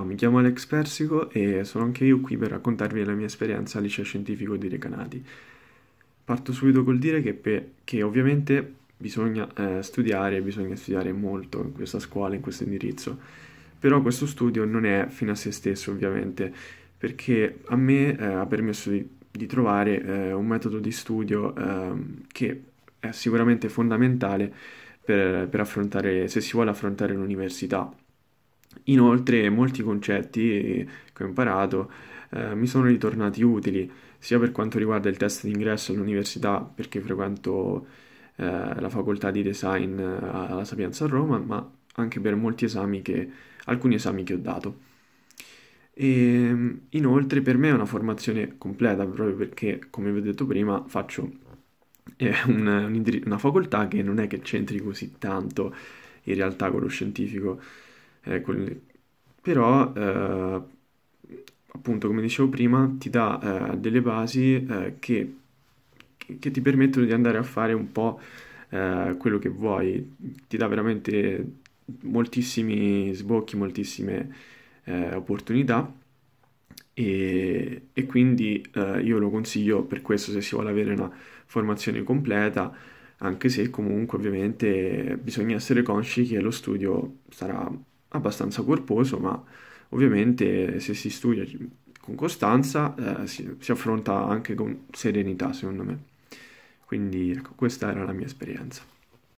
Ciao, mi chiamo Alex Persico e sono anche io qui per raccontarvi la mia esperienza al liceo scientifico di Recanati. Parto subito col dire che, pe- che ovviamente bisogna eh, studiare, bisogna studiare molto in questa scuola, in questo indirizzo, però questo studio non è fino a se stesso ovviamente, perché a me eh, ha permesso di, di trovare eh, un metodo di studio ehm, che è sicuramente fondamentale per, per affrontare, se si vuole affrontare l'università Inoltre molti concetti che ho imparato eh, mi sono ritornati utili sia per quanto riguarda il test d'ingresso all'università perché frequento eh, la facoltà di design eh, alla Sapienza a Roma, ma anche per molti esami che, alcuni esami che ho dato. E, ehm, inoltre per me è una formazione completa proprio perché, come vi ho detto prima, faccio eh, una, una facoltà che non è che c'entri così tanto in realtà con lo scientifico eh, quel... però eh, appunto come dicevo prima ti dà eh, delle basi eh, che, che, ti permettono di andare a fare un po' eh, quello che vuoi, ti dà veramente moltissimi sbocchi, moltissime opportunità. E, e, quindi eh, io lo consiglio per questo se si vuole avere una formazione completa, anche se comunque ovviamente bisogna essere consci che lo studio sarà abbastanza corposo, ma ovviamente se si studia con costanza eh, si, si, affronta anche con serenità, secondo me. Quindi ecco, questa era la mia esperienza.